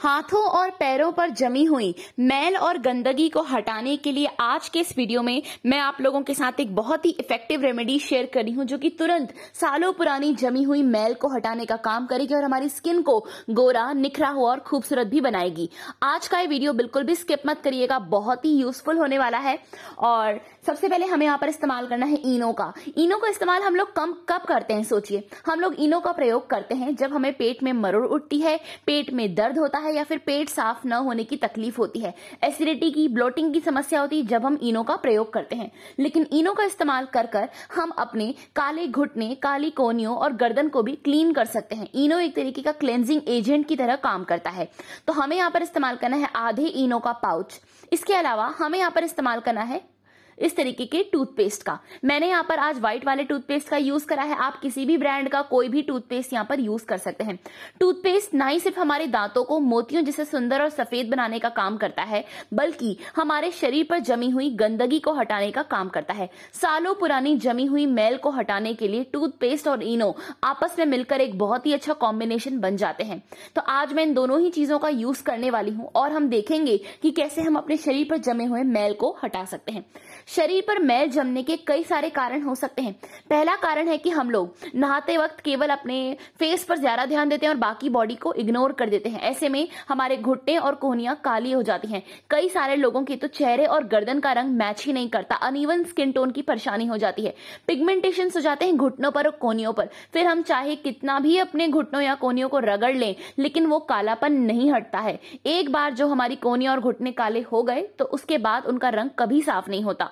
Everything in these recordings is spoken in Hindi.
हाथों और पैरों पर जमी हुई मैल और गंदगी को हटाने के लिए आज के इस वीडियो में मैं आप लोगों के साथ एक बहुत ही इफेक्टिव रेमेडी शेयर कर रही हूं जो कि तुरंत सालों पुरानी जमी हुई मैल को हटाने का काम करेगी और हमारी स्किन को गोरा निखरा हुआ और खूबसूरत भी बनाएगी आज का ये वीडियो बिल्कुल भी स्किप मत करिएगा बहुत ही यूजफुल होने वाला है और सबसे पहले हमें यहाँ पर इस्तेमाल करना है इनो का इनो का इस्तेमाल हम लोग कम कब करते हैं सोचिए हम लोग इनो का प्रयोग करते हैं जब हमें पेट में मरुड़ उठती है पेट में दर्द होता है है या फिर पेट साफ न होने की तकलीफ होती है एसिडिटी की ब्लोटिंग की समस्या होती है जब हम इनो का प्रयोग करते हैं लेकिन इनो का इस्तेमाल कर कर हम अपने काले घुटने काली कोनियों और गर्दन को भी क्लीन कर सकते हैं इनो एक तरीके का क्लेंजिंग एजेंट की तरह काम करता है तो हमें यहाँ पर इस्तेमाल करना है आधे इनो का पाउच इसके अलावा हमें यहाँ पर इस्तेमाल करना है इस तरीके के टूथपेस्ट का मैंने यहाँ पर आज व्हाइट वाले टूथपेस्ट का यूज करा है आप किसी भी ब्रांड का कोई भी टूथपेस्ट यहाँ पर यूज कर सकते हैं टूथपेस्ट ना ही सिर्फ हमारे दांतों को मोतियों जैसे सुंदर और सफेद बनाने का काम करता है बल्कि हमारे शरीर पर जमी हुई गंदगी को हटाने का काम करता है सालों पुरानी जमी हुई मैल को हटाने के लिए टूथपेस्ट और इनो आपस में मिलकर एक बहुत ही अच्छा कॉम्बिनेशन बन जाते हैं तो आज मैं इन दोनों ही चीजों का यूज करने वाली हूँ और हम देखेंगे कि कैसे हम अपने शरीर पर जमे हुए मैल को हटा सकते हैं शरीर पर मैल जमने के कई सारे कारण हो सकते हैं पहला कारण है कि हम लोग नहाते वक्त केवल अपने फेस पर ज्यादा ध्यान देते हैं और बाकी बॉडी को इग्नोर कर देते हैं ऐसे में हमारे घुटने और कोहनियां काली हो जाती हैं कई सारे लोगों के तो चेहरे और गर्दन का रंग मैच ही नहीं करता अनइवन स्किन टोन की परेशानी हो जाती है पिगमेंटेशन हो जाते हैं घुटनों पर और कोहनियों पर फिर हम चाहे कितना भी अपने घुटनों या कोहनियों को रगड़ लें लेकिन वो कालापन नहीं हटता है एक बार जो हमारी कोहनिया और घुटने काले हो गए तो उसके बाद उनका रंग कभी साफ नहीं होता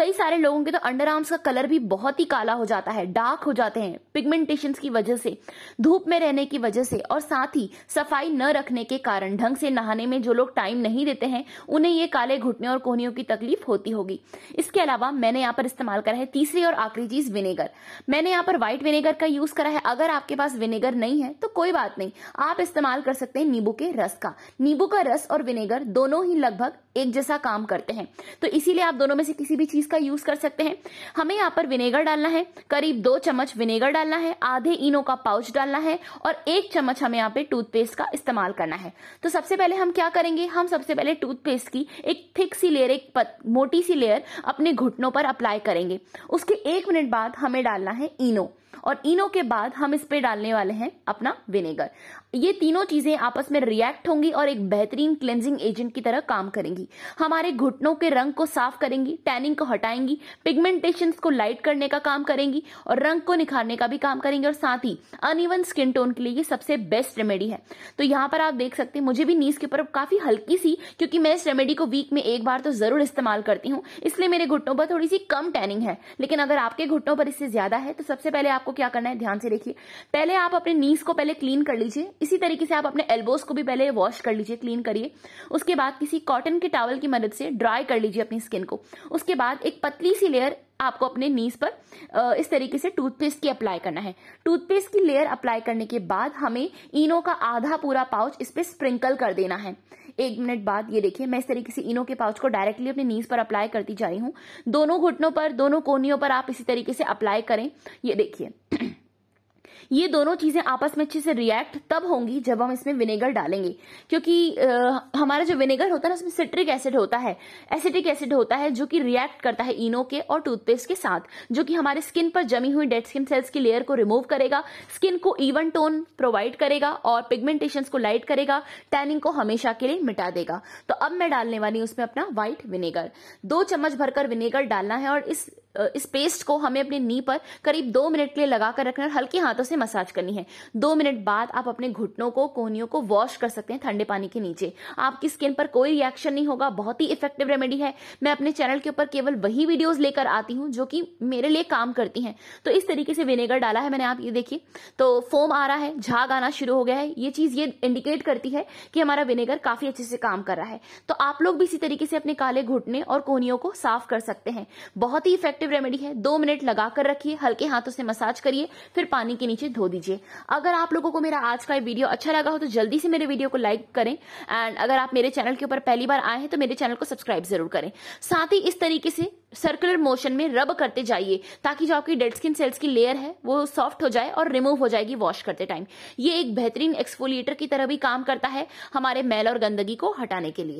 कई सारे लोगों के तो अंडर आर्म्स का कलर भी बहुत ही काला हो जाता है डार्क हो जाते हैं पिगमेंटेशन की वजह से धूप में रहने की वजह से और साथ ही सफाई न रखने के कारण ढंग से नहाने में जो लोग टाइम नहीं देते हैं उन्हें ये काले घुटने और कोहनियों की तकलीफ होती होगी इसके अलावा मैंने यहाँ पर इस्तेमाल करा है तीसरी और आखिरी चीज विनेगर मैंने यहाँ पर व्हाइट विनेगर का यूज करा है अगर आपके पास विनेगर नहीं है तो कोई बात नहीं आप इस्तेमाल कर सकते हैं नींबू के रस का नींबू का रस और विनेगर दोनों ही लगभग एक जैसा काम करते हैं तो इसीलिए आप दोनों में से किसी भी चीज इसका यूज कर सकते हैं हमें यहाँ पर विनेगर डालना है करीब दो चम्मच विनेगर डालना है आधे इनो का पाउच डालना है और एक चम्मच हमें यहाँ पे टूथपेस्ट का इस्तेमाल करना है तो सबसे पहले हम क्या करेंगे हम सबसे पहले टूथपेस्ट की एक थिक सी लेयर एक मोटी सी लेयर अपने घुटनों पर अप्लाई करेंगे उसके एक मिनट बाद हमें डालना है इनो और इनो के बाद हम इस पर डालने वाले हैं अपना विनेगर ये तीनों चीजें आपस में रिएक्ट होंगी और एक बेहतरीन क्लेंजिंग एजेंट की तरह काम करेंगी हमारे घुटनों के रंग को साफ करेंगी टैनिंग को हटाएंगी पिगमेंटेशन को लाइट करने का काम करेंगी और रंग को निखारने का भी काम करेंगे और साथ ही अनइवन स्किन टोन के लिए ये सबसे बेस्ट रेमेडी है तो यहाँ पर आप देख सकते हैं मुझे भी नीस के ऊपर काफी हल्की सी क्योंकि मैं इस रेमेडी को वीक में एक बार तो जरूर इस्तेमाल करती हूँ इसलिए मेरे घुटनों पर थोड़ी सी कम टैनिंग है लेकिन अगर आपके घुटनों पर इससे ज्यादा है तो सबसे पहले आपको आपको क्या करना है ध्यान से देखिए पहले आप अपने नीज को पहले क्लीन कर लीजिए इसी तरीके से आप अपने एल्बोज को भी पहले वॉश कर लीजिए क्लीन करिए उसके बाद किसी कॉटन के टावल की मदद से ड्राई कर लीजिए अपनी स्किन को उसके बाद एक पतली सी लेयर आपको अपने नीज पर इस तरीके से टूथपेस्ट की अप्लाई करना है टूथपेस्ट की लेयर अप्लाई करने के बाद हमें इनो का आधा पूरा पाउच इस पर स्प्रिंकल कर देना है एक मिनट बाद ये देखिए मैं इस तरीके से इनो के पाउच को डायरेक्टली अपनी नीज पर अप्लाई करती जा रही हूँ दोनों घुटनों पर दोनों कोनियों पर आप इसी तरीके से अप्लाई करें ये देखिए ये दोनों चीजें आपस में अच्छे से रिएक्ट तब होंगी जब हम इसमें विनेगर डालेंगे क्योंकि आ, हमारा जो विनेगर होता है ना उसमें सिट्रिक एसिड होता है एसिटिक एसिड होता है जो कि रिएक्ट करता है इनो के और टूथपेस्ट के साथ जो कि हमारे स्किन पर जमी हुई डेड स्किन सेल्स की लेयर को रिमूव करेगा स्किन को इवन टोन प्रोवाइड करेगा और पिगमेंटेशन को लाइट करेगा टैनिंग को हमेशा के लिए मिटा देगा तो अब मैं डालने वाली उसमें अपना व्हाइट विनेगर दो चम्मच भरकर विनेगर डालना है और इस इस पेस्ट को हमें अपने नी पर करीब दो मिनट के लिए लगाकर रखना है हल्के हाथों से मसाज करनी है दो मिनट बाद आप अपने घुटनों को कोहनियों को वॉश कर सकते हैं ठंडे पानी के नीचे आपकी स्किन पर कोई रिएक्शन नहीं होगा बहुत ही इफेक्टिव रेमेडी है मैं अपने चैनल के ऊपर केवल वही वीडियोज लेकर आती हूँ जो कि मेरे लिए काम करती है तो इस तरीके से विनेगर डाला है मैंने आप ये देखिए तो फोम आ रहा है झाग आना शुरू हो गया है ये चीज़ ये इंडिकेट करती है कि हमारा विनेगर काफ़ी अच्छे से काम कर रहा है तो आप लोग भी इसी तरीके से अपने काले घुटने और कोहनियों को साफ कर सकते हैं बहुत ही इफेक्ट इफेक्टिव रेमेडी है दो मिनट लगा कर रखिए हल्के हाथों से मसाज करिए फिर पानी के नीचे धो दीजिए अगर आप लोगों को मेरा आज का वीडियो अच्छा लगा हो तो जल्दी से मेरे वीडियो को लाइक करें एंड अगर आप मेरे चैनल के ऊपर पहली बार आए हैं तो मेरे चैनल को सब्सक्राइब जरूर करें साथ ही इस तरीके से सर्कुलर मोशन में रब करते जाइए ताकि जो आपकी डेड स्किन सेल्स की लेयर है वो सॉफ्ट हो जाए और रिमूव हो जाएगी वॉश करते टाइम ये एक बेहतरीन एक्सफोलिएटर की तरह भी काम करता है हमारे मैल और गंदगी को हटाने के लिए